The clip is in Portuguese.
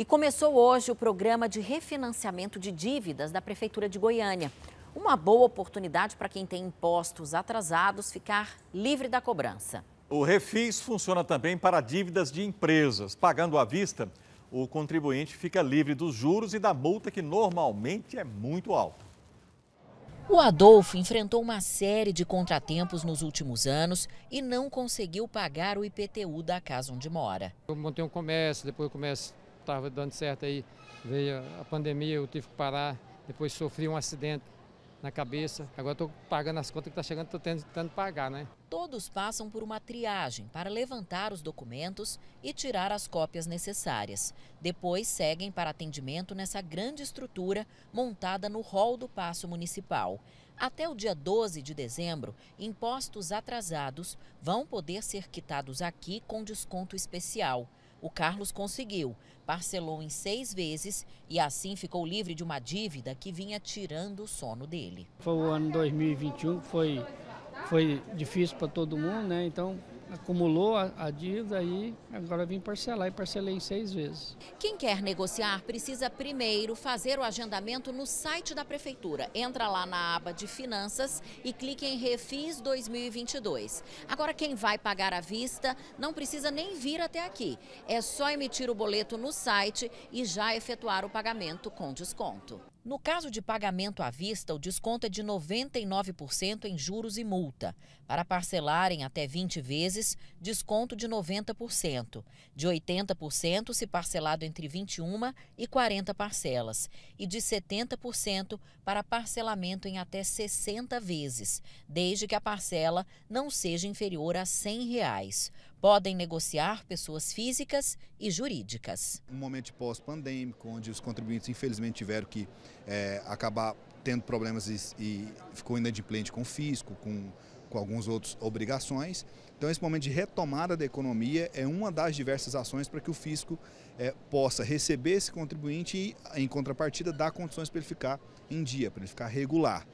E começou hoje o programa de refinanciamento de dívidas da Prefeitura de Goiânia. Uma boa oportunidade para quem tem impostos atrasados ficar livre da cobrança. O Refis funciona também para dívidas de empresas. Pagando à vista, o contribuinte fica livre dos juros e da multa que normalmente é muito alta. O Adolfo enfrentou uma série de contratempos nos últimos anos e não conseguiu pagar o IPTU da casa onde mora. Eu montei um comércio, depois o comércio estava dando certo aí, veio a pandemia, eu tive que parar, depois sofri um acidente na cabeça. Agora estou pagando as contas que está chegando, estou tentando pagar, né? Todos passam por uma triagem para levantar os documentos e tirar as cópias necessárias. Depois seguem para atendimento nessa grande estrutura montada no hall do Paço Municipal. Até o dia 12 de dezembro, impostos atrasados vão poder ser quitados aqui com desconto especial o Carlos conseguiu. Parcelou em seis vezes e assim ficou livre de uma dívida que vinha tirando o sono dele. Foi o ano 2021 foi, foi difícil para todo mundo, né? Então acumulou a, a dívida e agora vim parcelar e parcelei em seis vezes. Quem quer negociar precisa primeiro fazer o agendamento no site da Prefeitura. Entra lá na aba de Finanças e clique em Refis 2022. Agora, quem vai pagar à vista não precisa nem vir até aqui. É só emitir o boleto no site e já efetuar o pagamento com desconto. No caso de pagamento à vista, o desconto é de 99% em juros e multa. Para parcelar em até 20 vezes, desconto de 90%, de 80% se parcelado entre 21 e 40 parcelas, e de 70% para parcelamento em até 60 vezes, desde que a parcela não seja inferior a R$ 100. Reais podem negociar pessoas físicas e jurídicas. Um momento pós-pandêmico, onde os contribuintes infelizmente tiveram que é, acabar tendo problemas e, e ficou inadimplente com o fisco, com, com algumas outras obrigações. Então, esse momento de retomada da economia é uma das diversas ações para que o fisco é, possa receber esse contribuinte e, em contrapartida, dar condições para ele ficar em dia, para ele ficar regular.